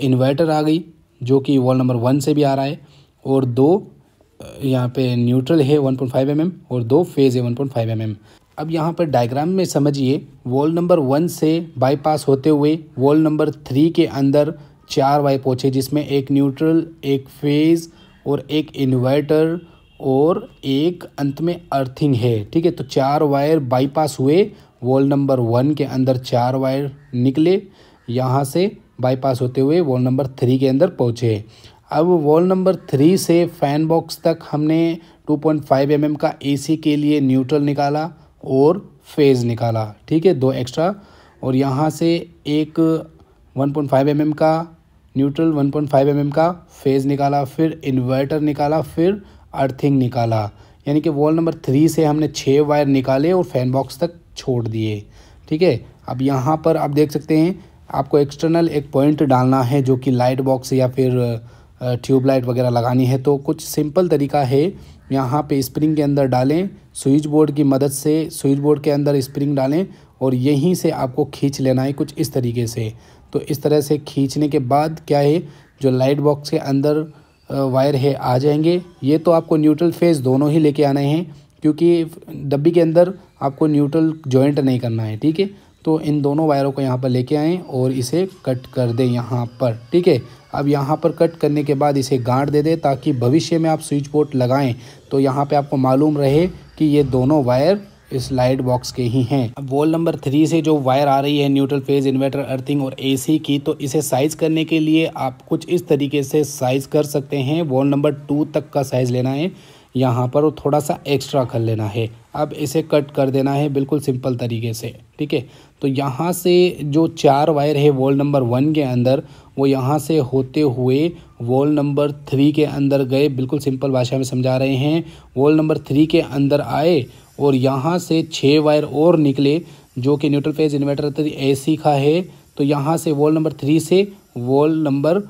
Speaker 1: इन्वर्टर आ गई जो कि वॉल नंबर वन से भी आ रहा है और दो यहाँ पे न्यूट्रल है 1.5 पॉइंट mm और दो फेज़ है 1.5 पॉइंट mm अब यहाँ पर डायग्राम में समझिए वॉल नंबर वन से बाईपास होते हुए वॉल नंबर थ्री के अंदर चार वाई पहुँचे जिसमें एक न्यूट्रल एक फेज़ और एक इन्वर्टर और एक अंत में अर्थिंग है ठीक है तो चार वायर बाईपास हुए वॉल नंबर वन के अंदर चार वायर निकले यहाँ से बाईपास होते हुए वॉल नंबर थ्री के अंदर पहुँचे अब वॉल नंबर थ्री से फैन बॉक्स तक हमने 2.5 पॉइंट mm का एसी के लिए न्यूट्रल निकाला और फेज़ निकाला ठीक है दो एक्स्ट्रा और यहाँ से एक 1.5 पॉइंट mm का न्यूट्रल 1.5 पॉइंट mm का फेज़ निकाला फिर इन्वर्टर निकाला फिर अर्थिंग निकाला यानी कि वॉल नंबर थ्री से हमने छः वायर निकाले और फैन बॉक्स तक छोड़ दिए ठीक है अब यहाँ पर आप देख सकते हैं आपको एक्सटर्नल एक पॉइंट डालना है जो कि लाइट बॉक्स या फिर ट्यूबलाइट वगैरह लगानी है तो कुछ सिंपल तरीका है यहाँ पे स्प्रिंग के अंदर डालें स्विच बोर्ड की मदद से स्विच बोर्ड के अंदर स्प्रिंग डालें और यहीं से आपको खींच लेना है कुछ इस तरीके से तो इस तरह से खींचने के बाद क्या है जो लाइट बॉक्स के अंदर वायर है आ जाएंगे ये तो आपको न्यूट्रल फेस दोनों ही लेके आने हैं क्योंकि डब्बी के अंदर आपको न्यूट्रल जॉइंट नहीं करना है ठीक है तो इन दोनों वायरों को यहाँ पर लेके आएँ और इसे कट कर दें यहाँ पर ठीक है अब यहाँ पर कट करने के बाद इसे गांठ दे दें ताकि भविष्य में आप स्विच बोर्ड लगाएं तो यहाँ पे आपको मालूम रहे कि ये दोनों वायर इस लाइट बॉक्स के ही हैं अब वॉल नंबर थ्री से जो वायर आ रही है न्यूट्रल फेज इन्वर्टर अर्थिंग और एसी की तो इसे साइज करने के लिए आप कुछ इस तरीके से साइज कर सकते हैं वॉल नंबर टू तक का साइज लेना है यहाँ पर थोड़ा सा एक्स्ट्रा कर लेना है अब इसे कट कर देना है बिल्कुल सिंपल तरीके से ठीक है तो यहाँ से जो चार वायर है वॉल नंबर वन के अंदर वो यहाँ से होते हुए वॉल नंबर थ्री के अंदर गए बिल्कुल सिंपल भाषा में समझा रहे हैं वॉल नंबर थ्री के अंदर आए और यहाँ से छः वायर और निकले जो कि neutral phase inverter A C का है तो यहाँ से वॉल नंबर थ्री से वॉल नंबर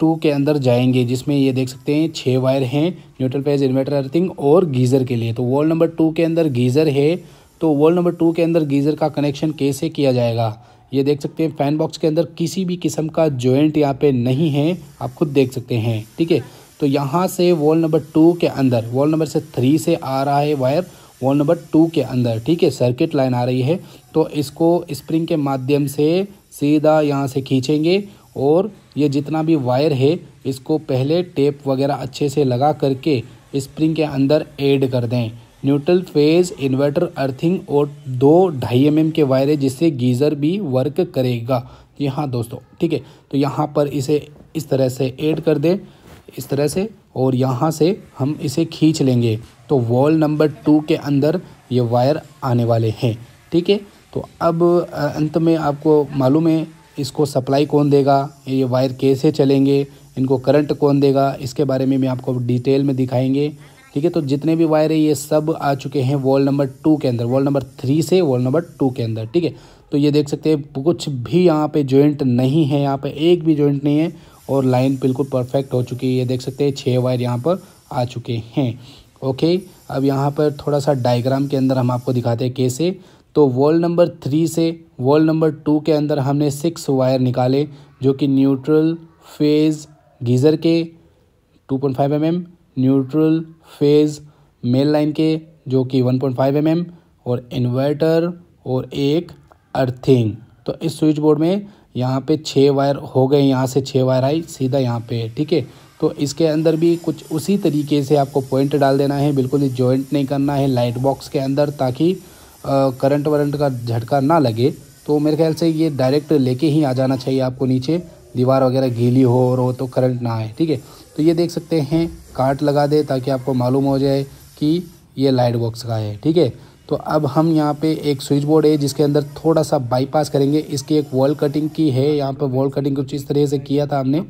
Speaker 1: टू के अंदर जाएंगे जिसमें ये देख सकते हैं छः वायर हैं न्यूट्रल फेज इन्वर्टर अर्थिंग और गीज़र के लिए तो वॉल नंबर टू के अंदर गीज़र है तो वॉल नंबर टू के अंदर गीज़र का कनेक्शन कैसे किया जाएगा ये देख सकते हैं फ़ैन बॉक्स के अंदर किसी भी किस्म का जॉइंट यहाँ पे नहीं है आप खुद देख सकते हैं ठीक है तो यहाँ से वॉल नंबर टू के अंदर वॉल नंबर से थ्री से आ रहा है वायर वॉल नंबर टू के अंदर ठीक है सर्किट लाइन आ रही है तो इसको स्प्रिंग के माध्यम से सीधा यहाँ से खींचेंगे और ये जितना भी वायर है इसको पहले टेप वगैरह अच्छे से लगा करके स्प्रिंग के अंदर ऐड कर दें न्यूट्रल फेज इन्वर्टर अर्थिंग और दो ढाई एम mm के वायर है जिससे गीज़र भी वर्क करेगा जी हाँ दोस्तों ठीक है तो यहाँ पर इसे इस तरह से ऐड कर दें इस तरह से और यहाँ से हम इसे खींच लेंगे तो वॉल नंबर टू के अंदर ये वायर आने वाले हैं ठीक है तो अब अंत में आपको मालूम है इसको सप्लाई कौन देगा ये वायर कैसे चलेंगे इनको करंट कौन देगा इसके बारे में भी आपको डिटेल में दिखाएंगे ठीक है तो जितने भी वायर है ये सब आ चुके हैं वॉल नंबर टू के अंदर वॉल नंबर थ्री से वॉल नंबर टू के अंदर ठीक है तो ये देख सकते हैं कुछ भी यहाँ पे जॉइंट नहीं है यहाँ पे एक भी जॉइंट नहीं है और लाइन बिल्कुल परफेक्ट हो चुकी है ये देख सकते हैं छः वायर यहाँ पर आ चुके हैं ओके अब यहाँ पर थोड़ा सा डायग्राम के अंदर हम आपको दिखाते हैं कैसे तो वॉल नंबर थ्री से वॉल नंबर टू के अंदर हमने सिक्स वायर निकाले जो कि न्यूट्रल फेज़ गीज़र के two point five M M neutral phase main line के जो कि one point five M M और इन्वर्टर और एक अर्थिंग तो इस स्विच बोर्ड में यहाँ पे छः वायर हो गए यहाँ से छः वायर आई सीधा यहाँ पे ठीक है तो इसके अंदर भी कुछ उसी तरीके से आपको पॉइंट डाल देना है बिल्कुल जॉइंट नहीं करना है लाइट बॉक्स के अंदर ताकि करंट वरंट का झटका ना लगे तो मेरे ख्याल से ये डायरेक्ट लेके ही आ जाना चाहिए आपको नीचे दीवार वगैरह गीली हो और हो तो करंट ना आए ठीक है तो ये देख सकते हैं काट लगा दे ताकि आपको मालूम हो जाए कि ये लाइट बॉक्स का है ठीक है तो अब हम यहाँ पे एक स्विच बोर्ड है जिसके अंदर थोड़ा सा बाईपास करेंगे इसकी एक वॉल कटिंग की है यहाँ पे वॉल कटिंग कुछ इस तरह से किया था हमने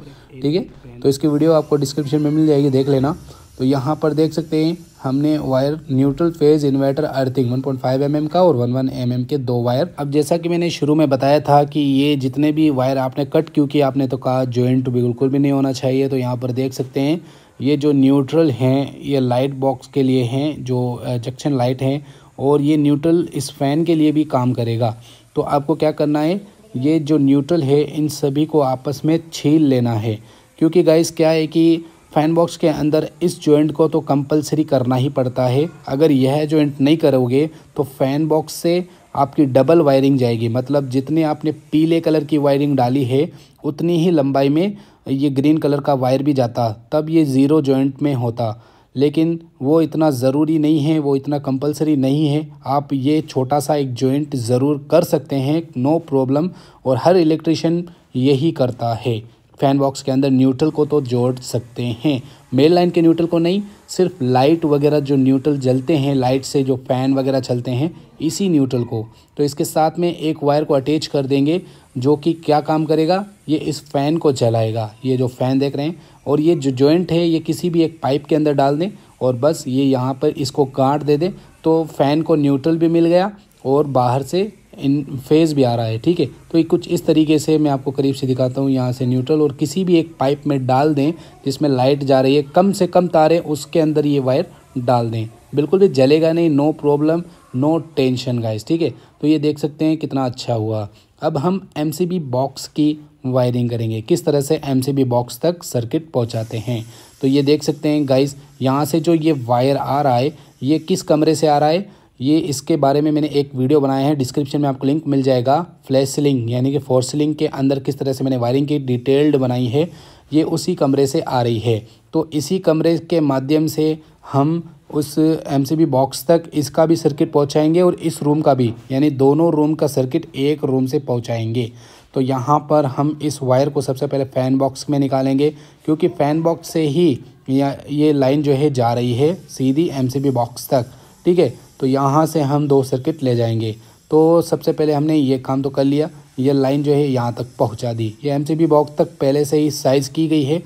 Speaker 1: ठीक है तो इसकी वीडियो आपको डिस्क्रिप्शन में मिल जाएगी देख लेना तो यहाँ पर देख सकते हैं हमने wire neutral phase inverter earthing 1.5 point mm का और 11 mm के दो वायर अब जैसा कि मैंने शुरू में बताया था कि ये जितने भी वायर आपने कट क्योंकि आपने तो कहा जॉइंट बिल्कुल भी नहीं होना चाहिए तो यहाँ पर देख सकते हैं ये जो न्यूट्रल हैं ये लाइट बॉक्स के लिए हैं जो जक्शन लाइट हैं और ये न्यूट्रल इस फ़ैन के लिए भी काम करेगा तो आपको क्या करना है ये जो न्यूट्रल है इन सभी को आपस में छील लेना है क्योंकि गाइस क्या है कि फ़ैन बॉक्स के अंदर इस जॉइंट को तो कंपलसरी करना ही पड़ता है अगर यह जॉइंट नहीं करोगे तो फ़ैन बॉक्स से आपकी डबल वायरिंग जाएगी मतलब जितने आपने पीले कलर की वायरिंग डाली है उतनी ही लंबाई में ये ग्रीन कलर का वायर भी जाता तब ये ज़ीरो जॉइंट में होता लेकिन वो इतना ज़रूरी नहीं है वो इतना कंपलसरी नहीं है आप ये छोटा सा एक जॉइंट ज़रूर कर सकते हैं नो प्रॉब्लम और हर इलेक्ट्रिशियन यही करता है फैन बॉक्स के अंदर न्यूट्रल को तो जोड़ सकते हैं मेन लाइन के न्यूट्रल को नहीं सिर्फ लाइट वगैरह जो न्यूट्रल जलते हैं लाइट से जो फैन वगैरह चलते हैं इसी न्यूट्रल को तो इसके साथ में एक वायर को अटैच कर देंगे जो कि क्या काम करेगा ये इस फ़ैन को चलाएगा ये जो फ़ैन देख रहे हैं और ये जो जॉइंट है ये किसी भी एक पाइप के अंदर डाल दें और बस ये यहाँ पर इसको काट दे दें तो फ़ैन को न्यूट्रल भी मिल गया और बाहर से इन फेज भी आ रहा है ठीक है तो ये कुछ इस तरीके से मैं आपको करीब से दिखाता हूँ यहाँ से न्यूट्रल और किसी भी एक पाइप में डाल दें जिसमें लाइट जा रही है कम से कम तारे उसके अंदर ये वायर डाल दें बिल्कुल भी जलेगा नहीं no problem no tension guys ठीक है तो ये देख सकते हैं कितना अच्छा हुआ अब हम एम बॉक्स की वायरिंग करेंगे किस तरह से एम बॉक्स तक सर्किट पहुंचाते हैं तो ये देख सकते हैं गाइस यहाँ से जो ये वायर आ रहा है ये किस कमरे से आ रहा है ये इसके बारे में मैंने एक वीडियो बनाया है डिस्क्रिप्शन में आपको लिंक मिल जाएगा फ्लैश सिलिंग यानी कि फोर सिलिंग के अंदर किस तरह से मैंने वायरिंग की डिटेल्ड बनाई है ये उसी कमरे से आ रही है तो इसी कमरे के माध्यम से हम उस एम बॉक्स तक इसका भी सर्किट पहुँचाएँगे और इस रूम का भी यानी दोनों रूम का सर्किट एक रूम से पहुँचाएँगे तो यहाँ पर हम इस वायर को सबसे पहले फ़ैन बॉक्स में निकालेंगे क्योंकि फ़ैन बॉक्स से ही या ये लाइन जो है जा रही है सीधी एम बॉक्स तक ठीक है तो यहाँ से हम दो सर्किट ले जाएंगे तो सबसे पहले हमने ये काम तो कर लिया ये लाइन जो है यहाँ तक पहुँचा दी ये एम बॉक्स तक पहले से ही साइज़ की गई है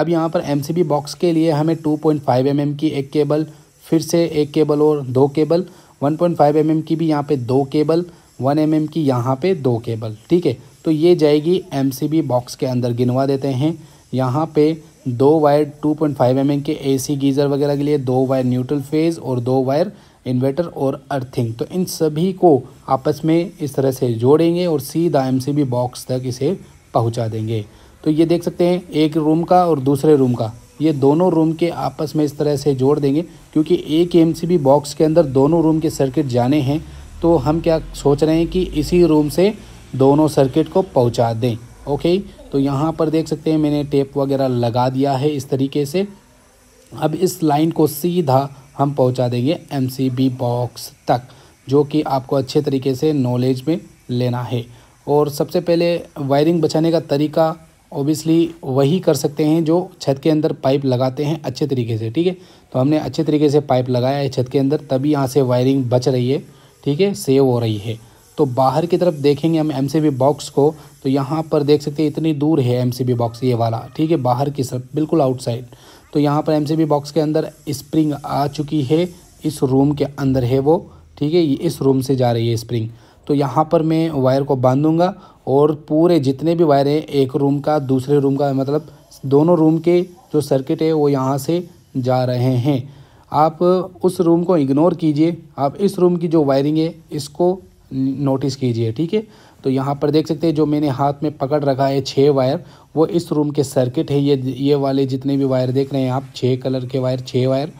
Speaker 1: अब यहाँ पर एम बॉक्स के लिए हमें 2.5 पॉइंट mm की एक केबल फिर से एक केबल और दो केबल 1.5 पॉइंट mm की भी यहाँ पे दो केबल 1 mm की यहाँ पे दो केबल ठीक है तो ये जाएगी एम बॉक्स के अंदर गिनवा देते हैं यहाँ पे दो वायर 2.5 पॉइंट mm के एसी गीज़र वगैरह के लिए दो वायर न्यूट्रल फेज़ और दो वायर इन्वर्टर और अर्थिंग तो इन सभी को आपस में इस तरह से जोड़ेंगे और सीधा एम बॉक्स तक इसे पहुँचा देंगे तो ये देख सकते हैं एक रूम का और दूसरे रूम का ये दोनों रूम के आपस में इस तरह से जोड़ देंगे क्योंकि एक एम बॉक्स के अंदर दोनों रूम के सर्किट जाने हैं तो हम क्या सोच रहे हैं कि इसी रूम से दोनों सर्किट को पहुंचा दें ओके तो यहाँ पर देख सकते हैं मैंने टेप वगैरह लगा दिया है इस तरीके से अब इस लाइन को सीधा हम पहुंचा देंगे एम बॉक्स तक जो कि आपको अच्छे तरीके से नॉलेज में लेना है और सबसे पहले वायरिंग बचाने का तरीका ओबियसली वही कर सकते हैं जो छत के अंदर पाइप लगाते हैं अच्छे तरीके से ठीक है तो हमने अच्छे तरीके से पाइप लगाया है छत के अंदर तभी यहाँ से वायरिंग बच रही है ठीक है सेव हो रही है तो बाहर की तरफ देखेंगे हम एम बॉक्स को तो यहाँ पर देख सकते हैं इतनी दूर है एम बॉक्स ये वाला ठीक है बाहर की तरफ बिल्कुल आउटसाइड तो यहाँ पर एम बॉक्स के अंदर स्प्रिंग आ चुकी है इस रूम के अंदर है वो ठीक है इस रूम से जा रही है स्प्रिंग तो यहाँ पर मैं वायर को बांधूँगा और पूरे जितने भी वायर हैं एक रूम का दूसरे रूम का मतलब दोनों रूम के जो सर्किट है वो यहाँ से जा रहे हैं आप उस रूम को इग्नोर कीजिए आप इस रूम की जो वायरिंग है इसको नोटिस कीजिए ठीक है तो यहाँ पर देख सकते हैं जो मैंने हाथ में पकड़ रखा है छः वायर वो इस रूम के सर्किट है ये ये वाले जितने भी वायर देख रहे हैं आप छः कलर के वायर छः वायर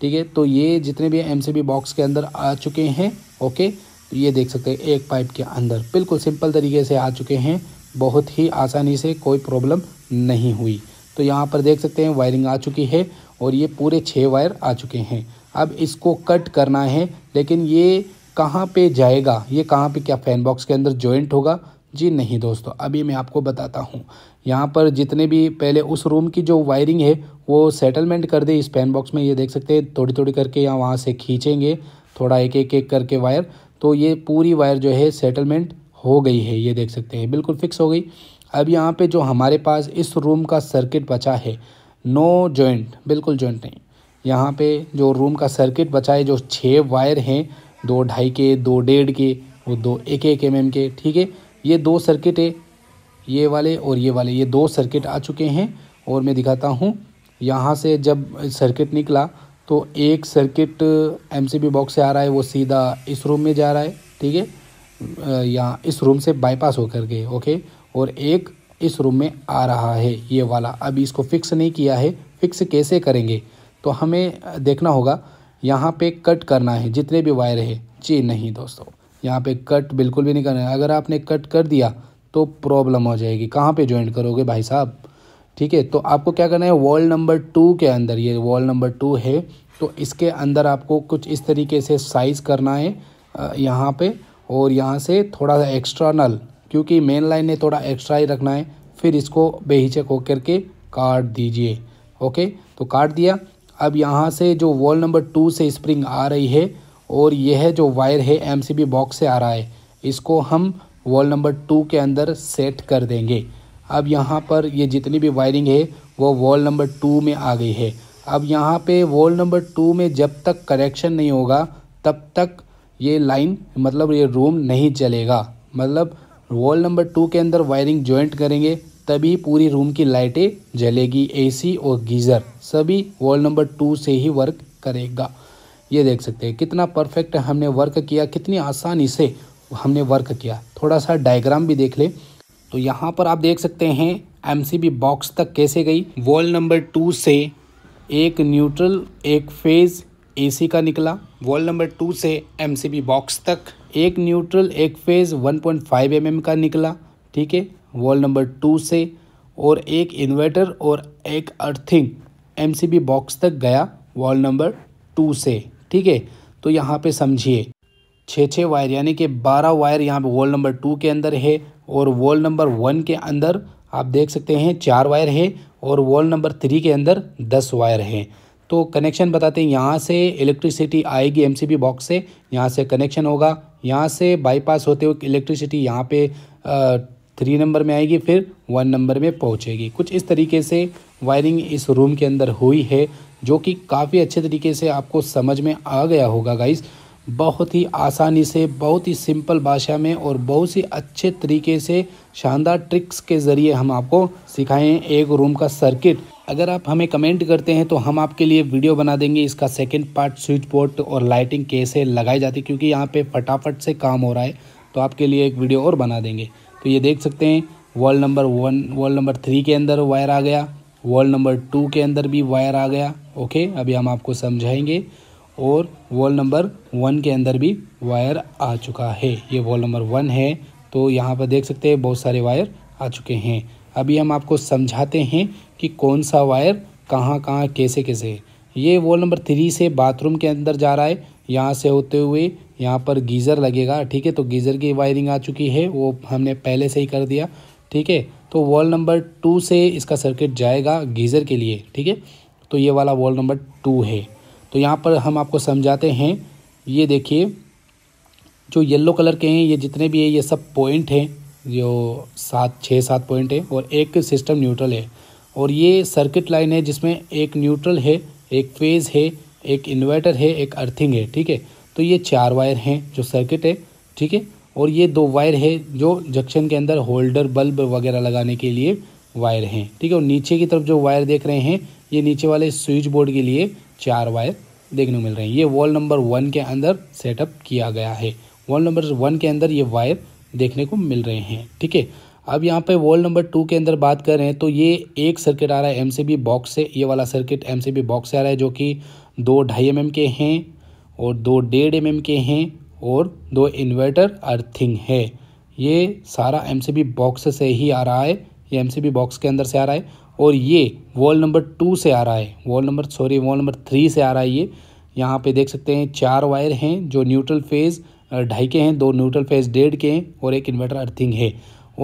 Speaker 1: ठीक है तो ये जितने भी एम बॉक्स के अंदर आ चुके हैं ओके तो ये देख सकते हैं एक पाइप के अंदर बिल्कुल सिंपल तरीके से आ चुके हैं बहुत ही आसानी से कोई प्रॉब्लम नहीं हुई तो यहाँ पर देख सकते हैं वायरिंग आ चुकी है और ये पूरे छः वायर आ चुके हैं अब इसको कट करना है लेकिन ये कहाँ पे जाएगा ये कहाँ पे क्या फ़ैन बॉक्स के अंदर जॉइंट होगा जी नहीं दोस्तों अभी मैं आपको बताता हूँ यहाँ पर जितने भी पहले उस रूम की जो वायरिंग है वो सेटलमेंट कर दे इस फैन बॉक्स में ये देख सकते हैं थोड़ी थोड़ी करके या वहाँ से खींचेंगे थोड़ा एक एक एक करके वायर तो ये पूरी वायर जो है सेटलमेंट हो गई है ये देख सकते हैं बिल्कुल फिक्स हो गई अब यहाँ पर जो हमारे पास इस रूम का सर्किट बचा है नो जॉइंट बिल्कुल जॉइंट नहीं यहाँ पे जो रूम का सर्किट बचा है जो छः वायर हैं दो ढाई के दो डेढ़ के और दो एक एक एम mm एम के ठीक है ये दो सर्किट है ये वाले और ये वाले ये दो सर्किट आ चुके हैं और मैं दिखाता हूँ यहाँ से जब सर्किट निकला तो एक सर्किट एम बॉक्स से आ रहा है वो सीधा इस रूम में जा रहा है ठीक है यहाँ इस रूम से बाईपास होकर के ओके और एक इस रूम में आ रहा है ये वाला अभी इसको फिक्स नहीं किया है फिक्स कैसे करेंगे तो हमें देखना होगा यहाँ पे कट करना है जितने भी वायर है जी नहीं दोस्तों यहाँ पे कट बिल्कुल भी नहीं करना है अगर आपने कट कर दिया तो प्रॉब्लम हो जाएगी कहाँ पे ज्वाइन करोगे भाई साहब ठीक है तो आपको क्या करना है वॉल नंबर टू के अंदर ये वॉल नंबर टू है तो इसके अंदर आपको कुछ इस तरीके से साइज़ करना है यहाँ पर और यहाँ से थोड़ा सा एक्सटर्नल क्योंकि मेन लाइन ने थोड़ा एक्स्ट्रा ही रखना है फिर इसको बेहिचक होकर के काट दीजिए ओके तो काट दिया अब यहाँ से जो वॉल नंबर टू से स्प्रिंग आ रही है और यह जो वायर है एमसीबी बॉक्स से आ रहा है इसको हम वॉल नंबर टू के अंदर सेट कर देंगे अब यहाँ पर ये जितनी भी वायरिंग है वो वॉल नंबर टू में आ गई है अब यहाँ पे वॉल नंबर टू में जब तक करेक्शन नहीं होगा तब तक ये लाइन मतलब ये रूम नहीं चलेगा मतलब वॉल नंबर टू के अंदर वायरिंग ज्वाइंट करेंगे तभी पूरी रूम की लाइटें जलेगी एसी और गीज़र सभी वॉल नंबर टू से ही वर्क करेगा ये देख सकते हैं कितना परफेक्ट हमने वर्क किया कितनी आसानी से हमने वर्क किया थोड़ा सा डायग्राम भी देख ले तो यहाँ पर आप देख सकते हैं एमसीबी बॉक्स तक कैसे गई वॉल नंबर टू से एक न्यूट्रल एक फेज़ एसी का निकला वॉल नंबर टू से एमसीबी बॉक्स तक एक न्यूट्रल एक फेज़ 1.5 पॉइंट mm का निकला ठीक है वॉल नंबर टू से और एक इन्वर्टर और एक अर्थिंग एम बॉक्स तक गया वॉल नंबर टू से ठीक है तो यहाँ पे समझिए छः छः वायर यानी कि बारह वायर यहाँ पे वॉल नंबर टू के अंदर है और वॉल नंबर वन के अंदर आप देख सकते हैं चार वायर है और वॉल नंबर थ्री के अंदर दस वायर हैं तो कनेक्शन बताते हैं यहाँ से इलेक्ट्रिसिटी आएगी एमसीबी बॉक्स से यहाँ से कनेक्शन होगा यहाँ से बाईपास होते हुए इलेक्ट्रिसिटी यहाँ पे थ्री नंबर में आएगी फिर वन नंबर में पहुँचेगी कुछ इस तरीके से वायरिंग इस रूम के अंदर हुई है जो कि काफ़ी अच्छे तरीके से आपको समझ में आ गया होगा गाइस बहुत ही आसानी से बहुत ही सिंपल भाषा में और बहुत ही अच्छे तरीके से शानदार ट्रिक्स के ज़रिए हम आपको सिखाएँ एक रूम का सर्किट अगर आप हमें कमेंट करते हैं तो हम आपके लिए वीडियो बना देंगे इसका सेकेंड पार्ट स्विच बोर्ड और लाइटिंग कैसे लगाई जाती है क्योंकि यहाँ पे फटाफट से काम हो रहा है तो आपके लिए एक वीडियो और बना देंगे तो ये देख सकते हैं wall number one wall number three के अंदर वायर आ गया वॉल नंबर टू के अंदर भी वायर आ गया ओके अभी हम आपको समझाएँगे और वॉल नंबर वन के अंदर भी वायर आ चुका है ये वॉल नंबर वन है तो यहाँ पर देख सकते हैं बहुत सारे वायर आ चुके हैं अभी हम आपको समझाते हैं कि कौन सा वायर कहाँ कहाँ कैसे कैसे है ये वॉल नंबर थ्री से बाथरूम के अंदर जा रहा है यहाँ से होते हुए यहाँ पर गीज़र लगेगा ठीक है तो गीज़र की वायरिंग आ चुकी है वो हमने पहले से ही कर दिया ठीक है तो वॉल नंबर टू से इसका सर्किट जाएगा गीज़र के लिए ठीक है तो ये वाला वॉल नंबर टू है तो यहाँ पर हम आपको समझाते हैं ये देखिए जो येलो कलर के हैं ये जितने भी हैं ये सब पॉइंट हैं जो सात छः सात पॉइंट है और एक सिस्टम न्यूट्रल है और ये सर्किट लाइन है जिसमें एक न्यूट्रल है एक फेज़ है एक इन्वर्टर है एक अर्थिंग है ठीक है तो ये चार वायर हैं जो सर्किट है ठीक है और ये दो वायर है जो जंक्शन के अंदर होल्डर बल्ब वगैरह लगाने के लिए वायर हैं ठीक है और नीचे की तरफ जो वायर देख रहे हैं ये नीचे वाले स्विच बोर्ड के लिए चार वायर देखने को मिल रहे हैं ये वॉल नंबर वन के अंदर सेटअप किया गया है वॉल नंबर वन के अंदर ये वायर देखने को मिल रहे हैं ठीक है अब यहाँ पे वॉल नंबर टू के अंदर बात कर रहे हैं तो ये एक सर्किट आ रहा है एमसीबी बॉक्स से ये वाला सर्किट एमसीबी बॉक्स से आ रहा है जो कि दो ढाई एम के हैं और दो डेढ़ एम के हैं और दो इन्वर्टर अर्थिंग है ये सारा एमसीबी बॉक्स से ही आ रहा है ये एमसीबी बॉक्स के अंदर से आ रहा है और ये वॉल नंबर टू से आ रहा है wall number sorry wall number three से आ रहा है ये यहाँ पे देख सकते हैं चार वायर हैं जो न्यूट्रल फेज़ ढाई के हैं दो न्यूट्रल फेज़ डेढ़ के हैं और एक इन्वर्टर अर्थिंग है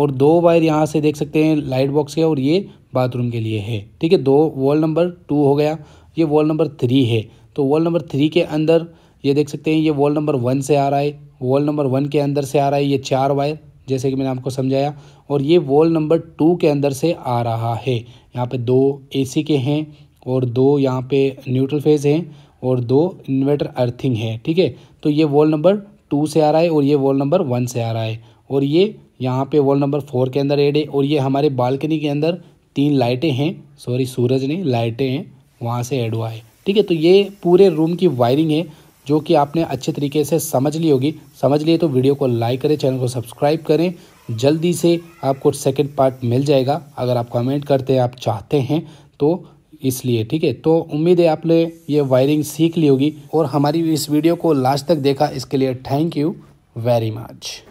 Speaker 1: और दो वायर यहाँ से देख सकते हैं लाइट बॉक्स के और ये बाथरूम के लिए है ठीक है दो वॉल नंबर टू हो गया ये वॉल नंबर थ्री है तो वॉल नंबर थ्री के अंदर ये देख सकते हैं ये वॉल नंबर वन से आ रहा है वॉल नंबर वन के अंदर से आ रहा है ये चार वायर जैसे कि मैंने आपको समझाया और ये वॉल नंबर टू के अंदर से आ रहा है यहाँ पे दो एसी के हैं और दो यहाँ पे न्यूट्रल फेज हैं और दो इन्वर्टर अर्थिंग है ठीक है तो ये वॉल नंबर टू से आ रहा है और ये वॉल नंबर वन से आ रहा है और ये यहाँ पे वॉल नंबर फोर के अंदर एड है और ये हमारे बालकनी के अंदर तीन लाइटें हैं सॉरी सूरज नहीं लाइटें हैं वहाँ से ऐड हुआ है ठीक है तो ये पूरे रूम की वायरिंग है जो कि आपने अच्छे तरीके से समझ ली होगी समझ लिए तो वीडियो को लाइक करें चैनल को सब्सक्राइब करें जल्दी से आपको सेकेंड पार्ट मिल जाएगा अगर आप कमेंट करते हैं आप चाहते हैं तो इसलिए ठीक है तो उम्मीद है आपने ये वायरिंग सीख ली होगी और हमारी इस वीडियो को लास्ट तक देखा इसके लिए थैंक यू वेरी मच